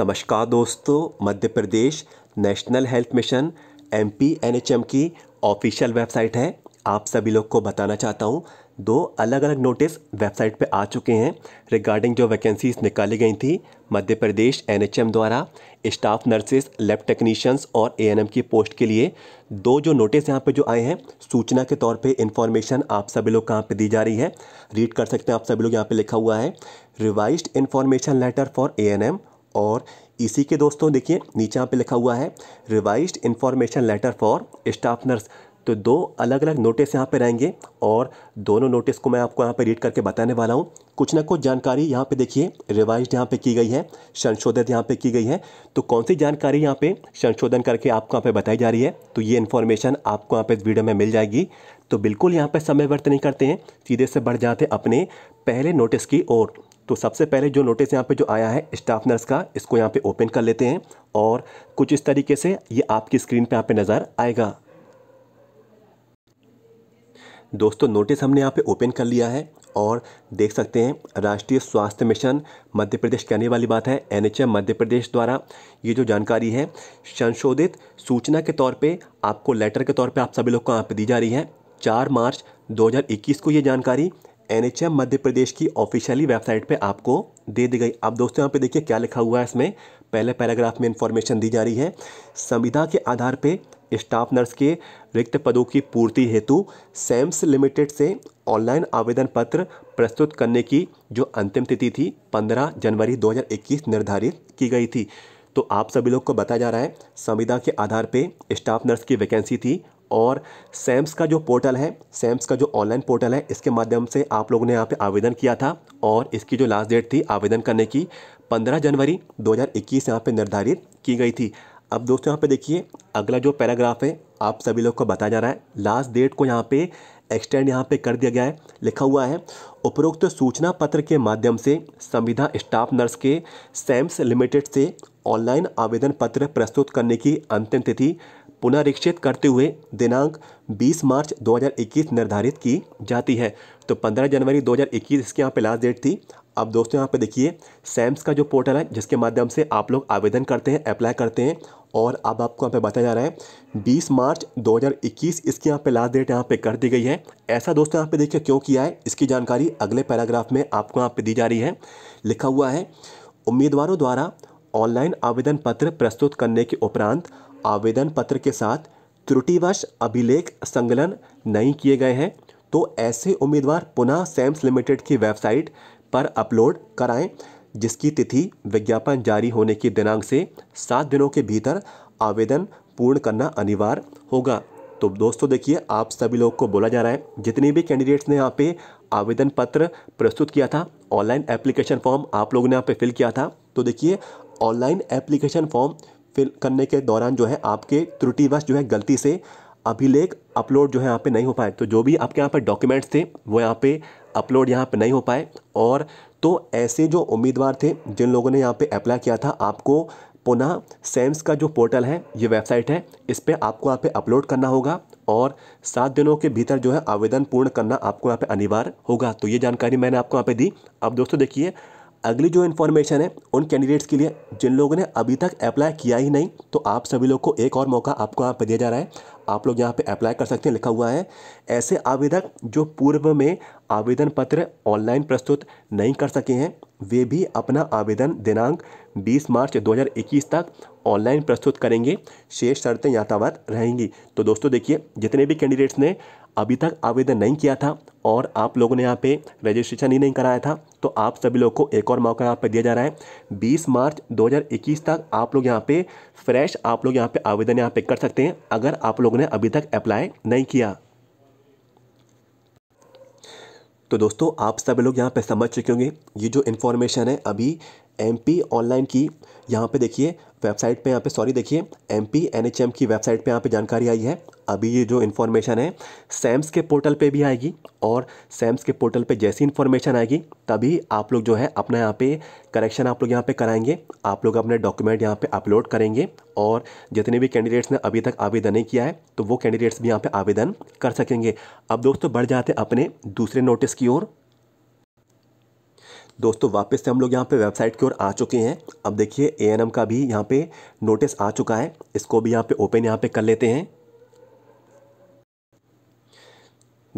नमस्कार दोस्तों Madhya Pradesh national health mission M P N H M की ऑफिशियल वेबसाइट है आप सभी लोग को बताना चाहता हूँ दो अलग अलग नोटिस वेबसाइट पे आ चुके हैं रिगार्डिंग जो वैकेंसीज निकाली गई थी मध्य प्रदेश एम द्वारा स्टाफ नर्सेस लैब टेक्नीशियंस और एम की पोस्ट के लिए दो जो नोटिस यहाँ पे जो आए हैं सूचना के तौर पे इन्फॉर्मेशन आप सभी लोग कहाँ पे दी जा रही है रीड कर सकते हैं आप सभी लोग यहाँ पे लिखा हुआ है revise information letter for A और इसी के दोस्तों देखिए नीचे यहाँ पे लिखा हुआ है revise information letter for staff nurse तो दो अलग अलग नोटिस यहाँ पे रहेंगे और दोनों नोटिस को मैं आपको यहाँ पे रीड करके बताने वाला हूँ कुछ ना कुछ जानकारी यहाँ पे देखिए रिवाइज यहाँ पे की गई है संशोधित यहाँ पे की गई है तो कौन सी जानकारी यहाँ पे संशोधन करके आपको यहाँ पे बताई जा रही है तो ये इन्फॉर्मेशन आपको यहाँ पे इस वीडियो में मिल जाएगी तो बिल्कुल यहाँ पर समय व्यर्थ नहीं करते हैं सीधे से बढ़ जाते अपने पहले नोटिस की ओर तो सबसे पहले जो नोटिस यहाँ पे जो आया है स्टाफ नर्स का इसको यहाँ पे ओपन कर लेते हैं और कुछ इस तरीके से ये आपकी स्क्रीन पे यहाँ पे नज़र आएगा दोस्तों नोटिस हमने यहाँ पे ओपन कर लिया है और देख सकते हैं राष्ट्रीय स्वास्थ्य मिशन मध्य प्रदेश कहने वाली बात है एन मध्य प्रदेश द्वारा ये जो जानकारी है संशोधित सूचना के तौर पर आपको लेटर के तौर पर आप सभी लोग को यहाँ पर दी जा रही है चार मार्च 2021 को ये जानकारी एनएचएम मध्य प्रदेश की ऑफिशियली वेबसाइट पे आपको दे दी गई आप दोस्तों यहाँ पे देखिए क्या लिखा हुआ है इसमें पहले पैराग्राफ में इन्फॉर्मेशन दी जा रही है संविधा के आधार पे स्टाफ नर्स के रिक्त पदों की पूर्ति हेतु सैम्स लिमिटेड से ऑनलाइन आवेदन पत्र प्रस्तुत करने की जो अंतिम तिथि थी पंद्रह जनवरी दो निर्धारित की गई थी तो आप सभी लोग को बताया जा रहा है संविधा के आधार पर स्टाफ नर्स की वैकेंसी थी और सैम्स का जो पोर्टल है सैम्स का जो ऑनलाइन पोर्टल है इसके माध्यम से आप लोगों ने यहाँ पे आवेदन किया था और इसकी जो लास्ट डेट थी आवेदन करने की 15 जनवरी 2021 यहाँ पे निर्धारित की गई थी अब दोस्तों यहाँ पे देखिए अगला जो पैराग्राफ है आप सभी लोग को बताया जा रहा है लास्ट डेट को यहाँ पे एक्सटेंड यहाँ पे कर दिया गया है लिखा हुआ है उपरोक्त सूचना पत्र के माध्यम से संविधा स्टाफ नर्स के सैम्स लिमिटेड से ऑनलाइन आवेदन पत्र प्रस्तुत करने की अंतिम तिथि पुनरीक्षित करते हुए दिनांक 20 मार्च 2021 निर्धारित की जाती है तो 15 जनवरी 2021 इसकी यहाँ पे लास्ट डेट थी अब दोस्तों यहाँ पे देखिए सैम्स का जो पोर्टल है जिसके माध्यम से आप लोग आवेदन करते हैं अप्लाई करते हैं और अब आपको यहाँ पे बताया जा रहा है 20 मार्च 2021 इसकी यहाँ पे लास्ट डेट यहाँ पे कर दी गई है ऐसा दोस्तों यहाँ पे देखिए क्यों किया है इसकी जानकारी अगले पैराग्राफ में आपको यहाँ पे दी जा रही है लिखा हुआ है उम्मीदवारों द्वारा ऑनलाइन आवेदन पत्र प्रस्तुत करने के उपरांत आवेदन पत्र के साथ त्रुटिवश अभिलेख संकलन नहीं किए गए हैं तो ऐसे उम्मीदवार पुनः सैम्स लिमिटेड की वेबसाइट पर अपलोड कराएं जिसकी तिथि विज्ञापन जारी होने की दिनांक से सात दिनों के भीतर आवेदन पूर्ण करना अनिवार्य होगा तो दोस्तों देखिए आप सभी लोग को बोला जा रहा है जितने भी कैंडिडेट्स ने यहाँ पे आवेदन पत्र प्रस्तुत किया था ऑनलाइन एप्लीकेशन फॉर्म आप लोगों ने यहाँ पे फिल किया था तो देखिए ऑनलाइन एप्लीकेशन फॉर्म फिल करने के दौरान जो है आपके त्रुटिवश जो है गलती से अभिलेख अपलोड जो है यहाँ पे नहीं हो पाए तो जो भी आपके यहाँ पर डॉक्यूमेंट्स थे वो यहाँ पे अपलोड यहाँ पे नहीं हो पाए और तो ऐसे जो उम्मीदवार थे जिन लोगों ने यहाँ पे अप्लाई किया था आपको पुनः सेम्स का जो पोर्टल है ये वेबसाइट है इस पर आपको यहाँ पे अपलोड करना होगा और सात दिनों के भीतर जो है आवेदन पूर्ण करना आपको यहाँ पर अनिवार्य होगा तो ये जानकारी मैंने आपको यहाँ पर दी अब दोस्तों देखिए अगली जो इन्फॉर्मेशन है उन कैंडिडेट्स के लिए जिन लोगों ने अभी तक अप्लाई किया ही नहीं तो आप सभी लोग को एक और मौका आपको यहाँ पर दिया जा रहा है आप लोग यहाँ पे अप्लाई कर सकते हैं लिखा हुआ है ऐसे आवेदक जो पूर्व में आवेदन पत्र ऑनलाइन प्रस्तुत नहीं कर सके हैं वे भी अपना आवेदन दिनांक 20 मार्च 2021 तक ऑनलाइन प्रस्तुत करेंगे शेष शर्तें यथावत रहेंगी तो दोस्तों देखिए जितने भी कैंडिडेट्स ने अभी तक आवेदन नहीं किया था और आप लोगों ने यहाँ पे रजिस्ट्रेशन ही नहीं कराया था तो आप सभी लोगों को एक और मौका यहाँ पे दिया जा रहा है 20 मार्च 2021 तक आप लोग यहाँ पे फ्रेश आप लोग यहाँ पे आवेदन यहाँ पे कर सकते हैं अगर आप लोगों ने अभी तक अप्लाई नहीं किया तो दोस्तों आप सभी लोग यहाँ पर समझ चुके होंगे ये जो इन्फॉर्मेशन है अभी एम ऑनलाइन की यहाँ पर देखिए वेबसाइट पे यहाँ पे सॉरी देखिए M P N H M की वेबसाइट पे यहाँ पे जानकारी आई है अभी ये जो इन्फॉर्मेशन है सैम्स के पोर्टल पे भी आएगी और सैम्स के पोर्टल पे जैसी इन्फॉर्मेशन आएगी तभी आप लोग जो है अपना यहाँ पे करेक्शन आप लोग यहाँ पे कराएंगे आप लोग अपने डॉक्यूमेंट यहाँ पे अपलोड करेंगे और जितने भी कैंडिडेट्स ने अभी तक आवेदन नहीं किया है तो वो कैंडिडेट्स भी यहाँ पर आवेदन कर सकेंगे अब दोस्तों बढ़ जाते अपने दूसरे नोटिस की ओर दोस्तों वापस से हम लोग यहाँ पे वेबसाइट की ओर आ चुके हैं अब देखिए ए का भी यहाँ पे नोटिस आ चुका है इसको भी यहाँ पे ओपन यहाँ पे कर लेते हैं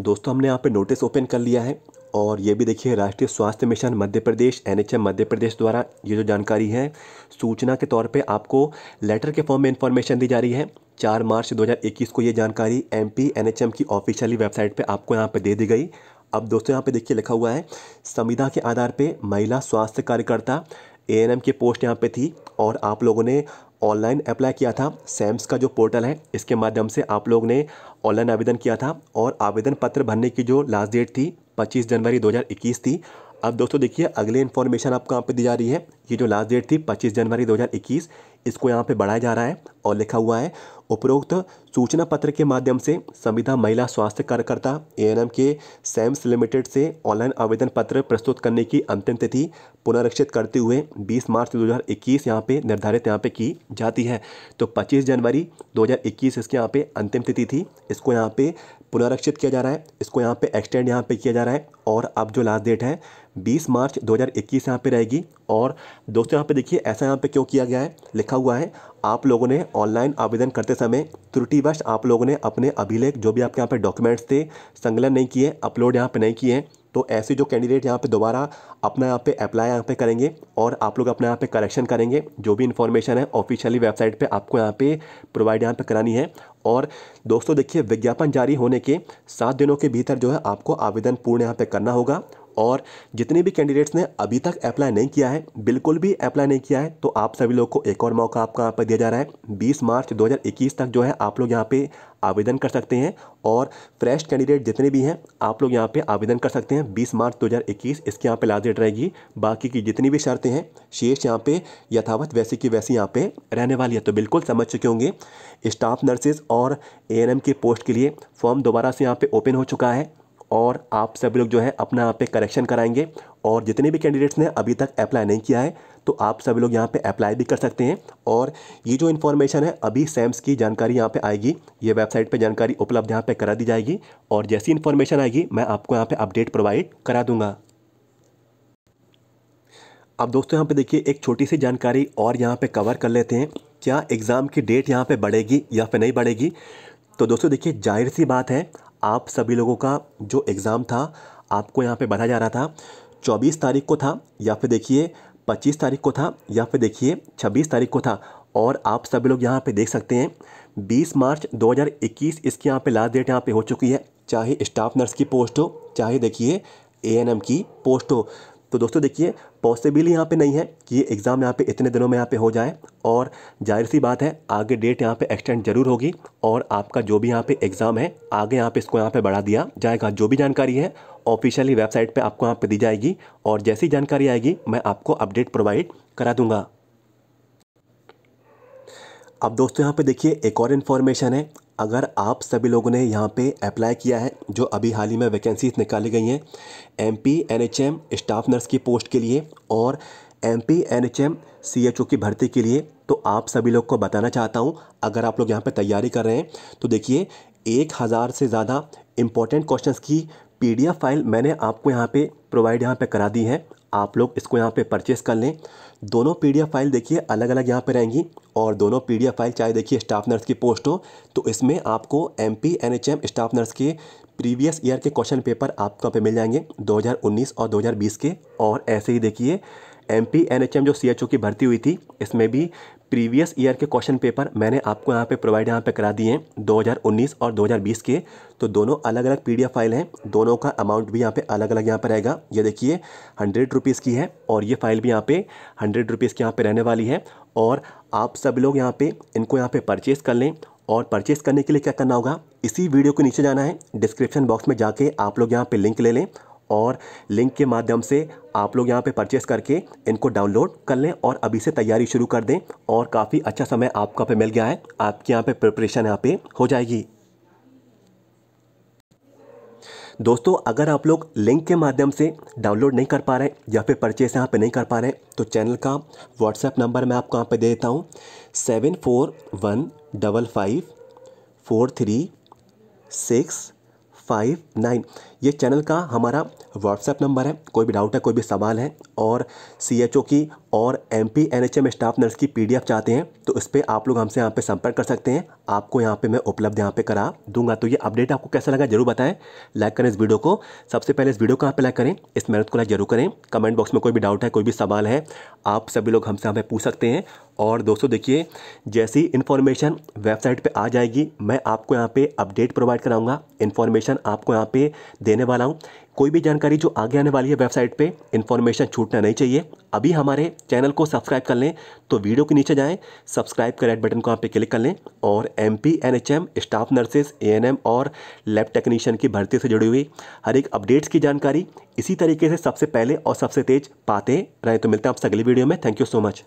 दोस्तों हमने यहाँ पे नोटिस ओपन कर लिया है और ये भी देखिए राष्ट्रीय स्वास्थ्य मिशन मध्य प्रदेश एनएचएम मध्य प्रदेश द्वारा ये जो जानकारी है सूचना के तौर पे आपको लेटर के फॉर्म में इंफॉर्मेशन दी जा रही है चार मार्च 2021 को ये जानकारी एमपी एनएचएम की ऑफिशियली वेबसाइट पे आपको यहाँ पे दे दी गई अब दोस्तों यहाँ पे देखिए लिखा हुआ है संविधा के आधार पे महिला स्वास्थ्य कार्यकर्ता ए एन एम की पोस्ट यहाँ पे थी और आप लोगों ने ऑनलाइन अप्लाई किया था सैम्स का जो पोर्टल है इसके माध्यम से आप लोग ने ऑनलाइन आवेदन किया था और आवेदन पत्र भरने की जो लास्ट डेट थी 25 जनवरी 2021 थी अब दोस्तों देखिए अगले इन्फॉर्मेशन आपको यहाँ पे दी जा रही है ये जो लास्ट डेट थी 25 जनवरी 2021 इसको यहाँ पे बढ़ाया जा रहा है और लिखा हुआ है उपरोक्त सूचना पत्र के माध्यम से संविधा महिला स्वास्थ्य कार्यकर्ता एएनएम के सैम्स लिमिटेड से ऑनलाइन आवेदन पत्र प्रस्तुत करने की अंतिम तिथि पुनरक्षित करते हुए 20 मार्च 2021 यहाँ पर निर्धारित यहाँ पे की जाती है तो 25 जनवरी 2021 इसके यहाँ पे अंतिम तिथि थी इसको यहाँ पे पुनरक्षित किया जा रहा है इसको यहाँ पे एक्सटेंड यहाँ पे किया जा रहा है और अब जो लास्ट डेट है 20 मार्च 2021 यहाँ पर रहेगी और दोस्तों यहाँ पे देखिए ऐसा यहाँ पे क्यों किया गया है लिखा हुआ है आप लोगों ने ऑनलाइन आवेदन करते समय त्रुटिवश आप लोगों ने अपने अभिलेख जो भी आपके यहाँ पे डॉक्यूमेंट्स थे संकलन नहीं किए अपलोड यहाँ पे नहीं किए हैं तो ऐसे जो कैंडिडेट यहाँ पे दोबारा अपना यहाँ पे अप्लाई यहाँ पे करेंगे और आप लोग अपने यहाँ पे करेक्शन करेंगे जो भी इन्फॉर्मेशन है ऑफिशियली वेबसाइट पे आपको यहाँ पे प्रोवाइड यहाँ पे करानी है और दोस्तों देखिए विज्ञापन जारी होने के सात दिनों के भीतर जो है आपको आवेदन पूर्ण यहाँ पे करना होगा और जितने भी कैंडिडेट्स ने अभी तक अप्लाई नहीं किया है बिल्कुल भी अप्लाई नहीं किया है तो आप सभी लोग को एक और मौका आपका यहाँ पर दिया जा रहा है बीस मार्च 2021 तक जो है आप लोग यहाँ पे आवेदन कर सकते हैं और फ्रेश कैंडिडेट जितने भी हैं आप लोग यहाँ पे आवेदन कर सकते हैं 20 मार्च 2021 इसकी यहाँ पे लास्ट डेट रहेगी बाकी की जितनी भी शर्तें हैं शेष यहाँ पे यथावत वैसी की वैसी यहाँ पे रहने वाली है तो बिल्कुल समझ चुके होंगे स्टाफ नर्सेज और ए के पोस्ट के लिए फॉर्म दोबारा से यहाँ पर ओपन हो चुका है और आप सभी लोग जो है अपना यहाँ पे करेक्शन कराएंगे और जितने भी कैंडिडेट्स ने अभी तक अप्लाई नहीं किया है तो आप सभी लोग यहाँ पे अप्लाई भी कर सकते हैं और ये जो इन्फॉर्मेशन है अभी सैम्स की जानकारी यहाँ पे आएगी ये वेबसाइट पे जानकारी उपलब्ध यहाँ पे करा दी जाएगी और जैसी इन्फॉर्मेशन आएगी मैं आपको यहाँ पर अपडेट प्रोवाइड करा दूँगा अब दोस्तों यहाँ पर देखिए एक छोटी सी जानकारी और यहाँ पर कवर कर लेते हैं क्या एग्ज़ाम की डेट यहाँ पर बढ़ेगी या फिर नहीं बढ़ेगी तो दोस्तों देखिए जाहिर सी बात है आप सभी लोगों का जो एग्ज़ाम था आपको यहाँ पे बताया जा रहा था चौबीस तारीख को था या फिर देखिए पच्चीस तारीख को था या फिर देखिए छब्बीस तारीख को था और आप सभी लोग यहाँ पे देख सकते हैं 20 मार्च 2021 इसकी यहाँ पे लास्ट डेट यहाँ पे हो चुकी है चाहे स्टाफ नर्स की पोस्ट हो चाहे देखिए ए की पोस्ट हो तो दोस्तों देखिए पॉसिबल यहाँ पे नहीं है कि ये एग्ज़ाम यहाँ पे इतने दिनों में यहाँ पे हो जाए और जाहिर सी बात है आगे डेट यहाँ पे एक्सटेंड जरूर होगी और आपका जो भी यहाँ पे एग्ज़ाम है आगे यहाँ पे इसको यहाँ पे बढ़ा दिया जाएगा जो भी जानकारी है ऑफिशियली वेबसाइट पे आपको यहाँ पर दी जाएगी और जैसी जानकारी आएगी मैं आपको अपडेट प्रोवाइड करा दूँगा अब दोस्तों यहाँ पे देखिए एक और इन्फॉर्मेशन है अगर आप सभी लोगों ने यहाँ पे अप्लाई किया है जो अभी हाल ही में वैकेंसीज निकाली गई हैं M P N H M staff nurse की पोस्ट के लिए और M P N H M C H O की भर्ती के लिए तो आप सभी लोग को बताना चाहता हूँ अगर आप लोग यहाँ पे तैयारी कर रहे हैं तो देखिए एक हज़ार से ज़्यादा इम्पॉर्टेंट क्वेश्चन की एफ़ फाइल मैंने आपको यहाँ पर प्रोवाइड यहाँ पर करा दी है आप लोग इसको यहाँ पे परचेस कर लें दोनों पी फाइल देखिए अलग अलग यहाँ पे रहेंगी और दोनों पी फाइल चाहे देखिए स्टाफ नर्स की पोस्ट हो तो इसमें आपको एम पी स्टाफ नर्स के प्रीवियस ईयर के क्वेश्चन पेपर आपको यहाँ पे मिल जाएंगे 2019 और 2020 के और ऐसे ही देखिए M P N H M जो सी एच ओ की भर्ती हुई थी इसमें भी प्रीवियस ईयर के क्वेश्चन पेपर मैंने आपको यहाँ पे प्रोवाइड यहाँ पे करा दिए हैं 2019 और 2020 के तो दोनों अलग अलग पी फाइल हैं दोनों का अमाउंट भी यहाँ पे अलग अलग यहाँ पे रहेगा ये देखिए हंड्रेड रुपीज़ की है और ये फाइल भी यहाँ पे हंड्रेड रुपीज़ की यहाँ पे रहने वाली है और आप सब लोग यहाँ पर इनको यहाँ परचेज़ कर लें और परचेज़ करने के लिए क्या करना होगा इसी वीडियो के नीचे जाना है डिस्क्रिप्शन बॉक्स में जाके आप लोग यहाँ पर लिंक ले लें और लिंक के माध्यम से आप लोग यहाँ पे परचेस करके इनको डाउनलोड कर लें और अभी से तैयारी शुरू कर दें और काफ़ी अच्छा समय आपको पे मिल गया है आपके यहाँ पे प्रिपरेशन यहाँ पे हो जाएगी दोस्तों अगर आप लोग लिंक के माध्यम से डाउनलोड नहीं कर पा रहे या फिर परचेस यहाँ पे नहीं कर पा रहे तो चैनल का व्हाट्सएप नंबर मैं आपको यहाँ पे दे देता हूँ seven four one double five four three six five nine ये चैनल का हमारा व्हाट्सएप नंबर है कोई भी डाउट है कोई भी सवाल है और सी एच ओ की और M P N H M staff nurse की पी डी एफ चाहते हैं तो इस पर आप लोग हमसे यहाँ पे संपर्क कर सकते हैं आपको यहाँ पे मैं उपलब्ध यहाँ पे करा दूंगा तो ये अपडेट आपको कैसा लगा जरूर बताएं लाइक करें इस वीडियो को सबसे पहले इस वीडियो को यहाँ पे लाइक करें इस मेहनत को लाइक जरूर करें कमेंट बॉक्स में कोई भी डाउट है कोई भी सवाल है आप सभी लोग हमसे हमें पूछ सकते हैं और दोस्तों देखिए जैसी इन्फॉर्मेशन वेबसाइट पर आ जाएगी मैं आपको यहाँ पर अपडेट प्रोवाइड कराऊंगा इन्फॉर्मेशन आपको यहाँ पर देने वाला हूँ कोई भी जानकारी जो आगे आने वाली है वेबसाइट पे इन्फॉर्मेशन छूटना नहीं चाहिए अभी हमारे चैनल को सब्सक्राइब कर लें तो वीडियो के नीचे जाएं सब्सक्राइब कर रेड बटन को आप पे क्लिक कर लें और M P N H M staff nurses A N M और लैब टेक्नीशियन की भर्ती से जुड़ी हुई हर एक अपडेट्स की जानकारी इसी तरीके से सबसे पहले और सबसे तेज पाते रहें तो मिलते हैं आपसे अगली वीडियो में थैंक यू सो मच